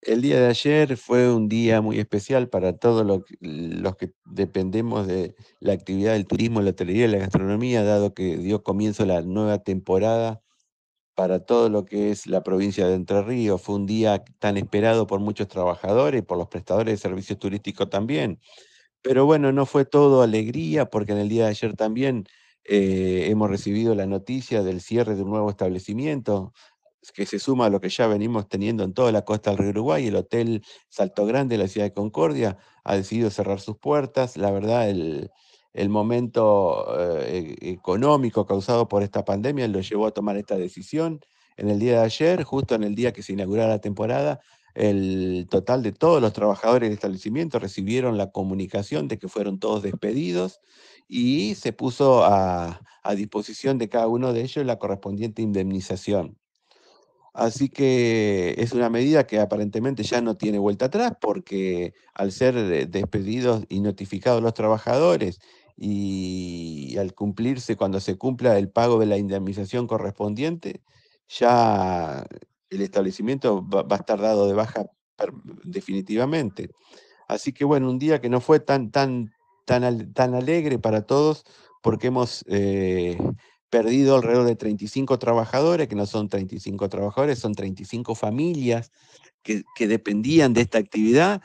El día de ayer fue un día muy especial para todos los, que dependemos de la actividad del turismo, la hotelería y la gastronomía, dado que dio comienzo la nueva temporada para todo lo que es la provincia de Entre Ríos. Fue un día tan esperado por muchos trabajadores, y por los prestadores de servicios turísticos también. Pero bueno, no fue todo alegría, porque en el día de ayer también eh, hemos recibido la noticia del cierre de un nuevo establecimiento que se suma a lo que ya venimos teniendo en toda la costa del río Uruguay. El Hotel Salto Grande de la ciudad de Concordia ha decidido cerrar sus puertas. La verdad, el, momento eh, e, económico causado por esta pandemia lo llevó a tomar esta decisión. En el día de ayer, justo en el día que se inauguró la temporada, el total de todos los trabajadores del establecimiento recibieron la comunicación de que fueron todos despedidos y se puso a, a disposición de cada uno de ellos la correspondiente indemnización. Así que es una medida que aparentemente ya no tiene vuelta atrás porque al ser eh, despedidos y notificados los trabajadores y al cumplirse, cuando se cumpla el pago de la indemnización correspondiente, ya el establecimiento va, a estar dado de baja definitivamente. Así que bueno, un día que no fue tan, tan, tan, tan alegre para todos porque hemos eh, perdido alrededor de 35 trabajadores, que no son 35 trabajadores, son 35 familias que, que dependían de esta actividad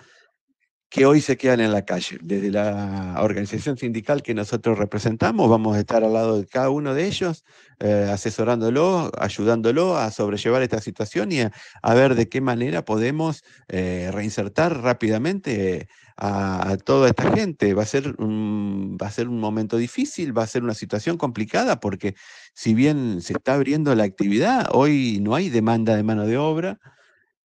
que hoy se quedan en la calle. Desde la organización sindical que nosotros representamos, vamos a estar al lado de cada uno de ellos, eh, asesorándolo, ayudándolo a sobrellevar esta situación y a, ver de qué manera podemos eh, reinsertar rápidamente a, toda esta gente. Va a, ser un, va a ser un momento difícil, va a ser una situación complicada, porque si bien se está abriendo la actividad, hoy no hay demanda de mano de obra,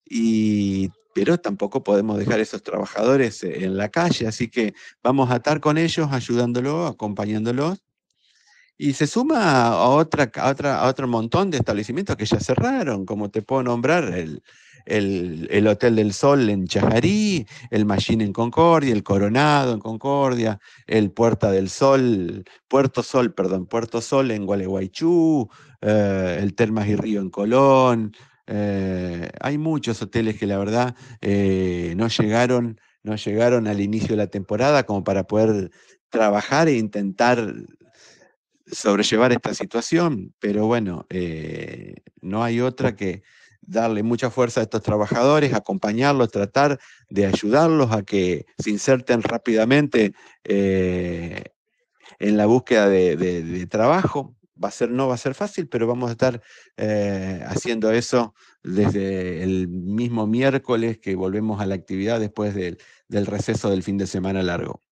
y pero tampoco podemos dejar a esos trabajadores eh, en la calle, así que vamos a estar con ellos, ayudándolos, acompañándolos. Y se suma a, otra, otra, a otro montón de establecimientos que ya cerraron, como te puedo nombrar el, el, Hotel del Sol en Chajarí, el Machine en Concordia, el Coronado en Concordia, el Puerta del Sol, Puerto Sol, perdón, Puerto Sol en Gualeguaychú, eh, el Termas y Río en Colón, eh, hay muchos hoteles que la verdad eh, no llegaron, no llegaron al inicio de la temporada como para poder trabajar e intentar sobrellevar esta situación, pero bueno, eh, no hay otra que darle mucha fuerza a estos trabajadores, acompañarlos, tratar de ayudarlos a que se inserten rápidamente en la búsqueda de trabajo va a ser, no va a ser fácil, pero vamos a estar eh, haciendo eso desde el mismo miércoles que volvemos a la actividad después del receso del fin de semana largo.